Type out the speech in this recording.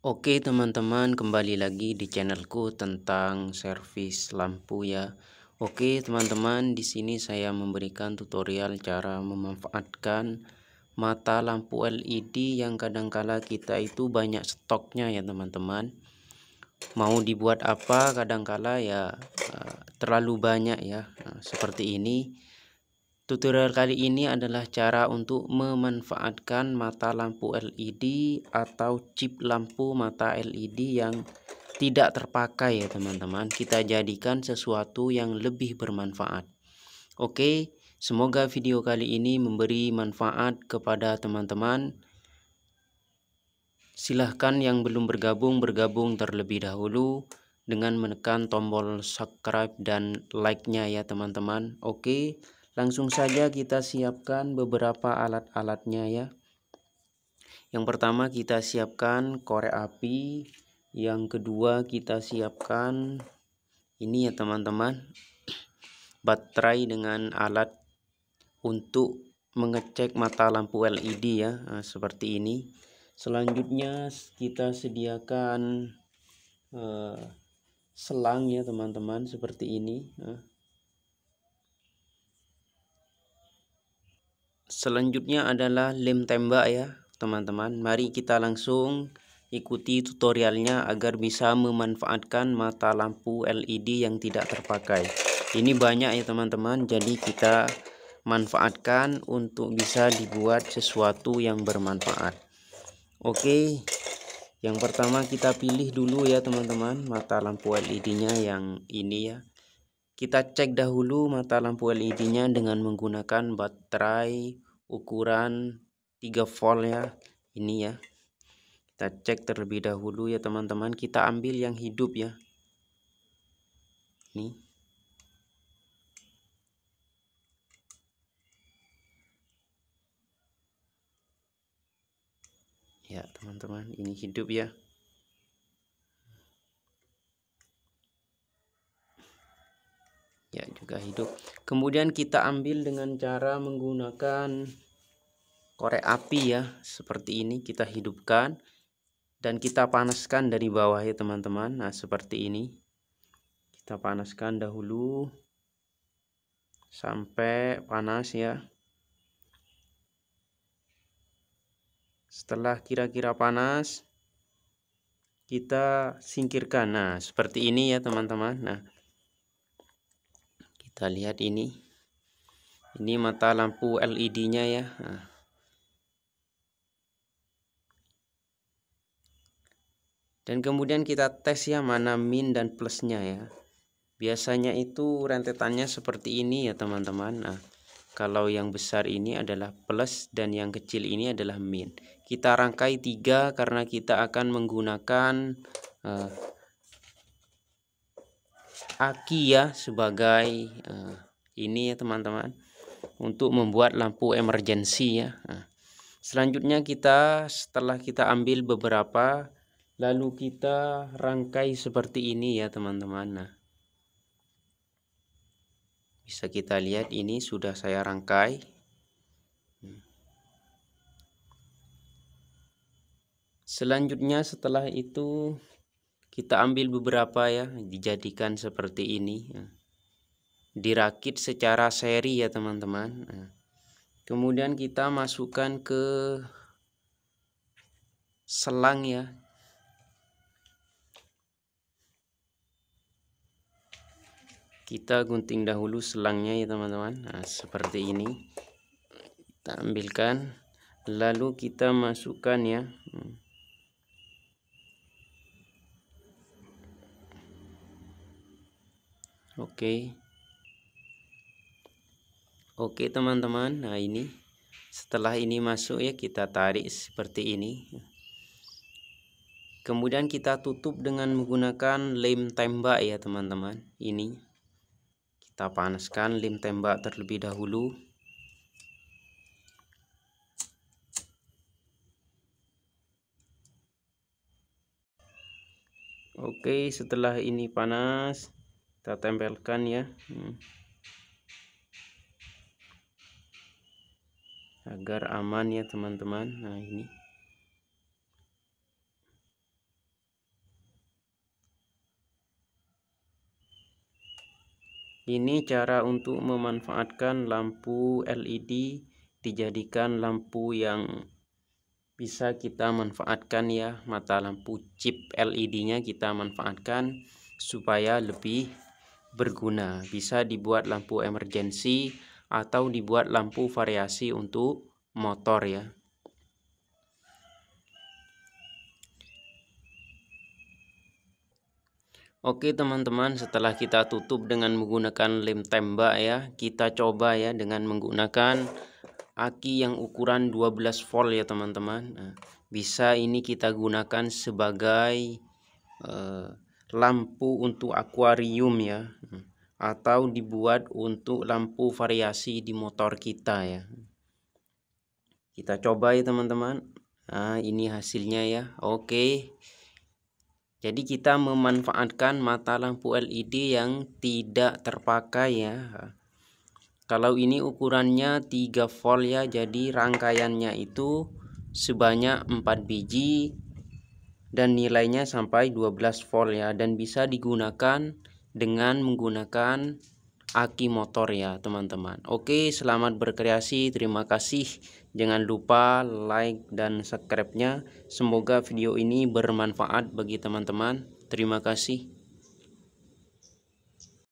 Oke teman-teman kembali lagi di channelku tentang servis lampu ya Oke teman-teman di sini saya memberikan tutorial cara memanfaatkan mata lampu LED yang kadangkala kita itu banyak stoknya ya teman-teman mau dibuat apa kadangkala ya eh, terlalu banyak ya eh, seperti ini Tutorial kali ini adalah cara untuk memanfaatkan mata lampu LED atau chip lampu mata LED yang tidak terpakai ya teman-teman. Kita jadikan sesuatu yang lebih bermanfaat. Oke, semoga video kali ini memberi manfaat kepada teman-teman. Silahkan yang belum bergabung, bergabung terlebih dahulu dengan menekan tombol subscribe dan like-nya ya teman-teman. Oke. Langsung saja kita siapkan beberapa alat-alatnya ya. Yang pertama kita siapkan korek api, yang kedua kita siapkan ini ya teman-teman baterai dengan alat untuk mengecek mata lampu LED ya nah, seperti ini selanjutnya kita sediakan uh, selang ya teman-teman seperti ini nah, selanjutnya adalah lem tembak ya teman-teman mari kita langsung ikuti tutorialnya agar bisa memanfaatkan mata lampu LED yang tidak terpakai ini banyak ya teman-teman jadi kita manfaatkan untuk bisa dibuat sesuatu yang bermanfaat oke yang pertama kita pilih dulu ya teman-teman mata lampu LED nya yang ini ya kita cek dahulu mata lampu LED-nya dengan menggunakan baterai ukuran 3 volt ya ini ya kita cek terlebih dahulu ya teman-teman kita ambil yang hidup ya ini ya teman-teman ini hidup ya ya juga hidup kemudian kita ambil dengan cara menggunakan korek api ya seperti ini kita hidupkan dan kita panaskan dari bawah ya teman-teman nah seperti ini kita panaskan dahulu sampai panas ya setelah kira-kira panas kita singkirkan nah seperti ini ya teman-teman nah kita lihat ini ini mata lampu LED nya ya nah. dan kemudian kita tes ya mana min dan plusnya ya biasanya itu rentetannya seperti ini ya teman-teman nah kalau yang besar ini adalah plus dan yang kecil ini adalah min kita rangkai tiga karena kita akan menggunakan uh, aki ya sebagai uh, ini ya teman-teman untuk membuat lampu emergensi ya nah, selanjutnya kita setelah kita ambil beberapa lalu kita rangkai seperti ini ya teman-teman nah bisa kita lihat ini sudah saya rangkai selanjutnya setelah itu kita ambil beberapa ya dijadikan seperti ini ya. dirakit secara seri ya teman-teman ya. kemudian kita masukkan ke selang ya kita gunting dahulu selangnya ya teman-teman nah, seperti ini kita ambilkan lalu kita masukkan ya hmm. oke oke teman-teman nah ini setelah ini masuk ya kita tarik seperti ini kemudian kita tutup dengan menggunakan lem tembak ya teman-teman ini kita panaskan lem tembak terlebih dahulu oke setelah ini panas kita tempelkan ya hmm. agar aman ya teman-teman nah ini ini cara untuk memanfaatkan lampu LED dijadikan lampu yang bisa kita manfaatkan ya mata lampu chip LED nya kita manfaatkan supaya lebih berguna. Bisa dibuat lampu emergensi atau dibuat lampu variasi untuk motor ya. Oke teman-teman setelah kita tutup dengan menggunakan lem tembak ya Kita coba ya dengan menggunakan aki yang ukuran 12 volt ya teman-teman nah, Bisa ini kita gunakan sebagai uh, lampu untuk akuarium ya atau dibuat untuk lampu variasi di motor kita ya kita coba ya teman-teman nah ini hasilnya ya oke jadi kita memanfaatkan mata lampu LED yang tidak terpakai ya kalau ini ukurannya 3 volt ya jadi rangkaiannya itu sebanyak 4 biji dan nilainya sampai 12 volt ya dan bisa digunakan dengan menggunakan aki motor ya teman-teman Oke selamat berkreasi terima kasih jangan lupa like dan subscribe nya semoga video ini bermanfaat bagi teman-teman terima kasih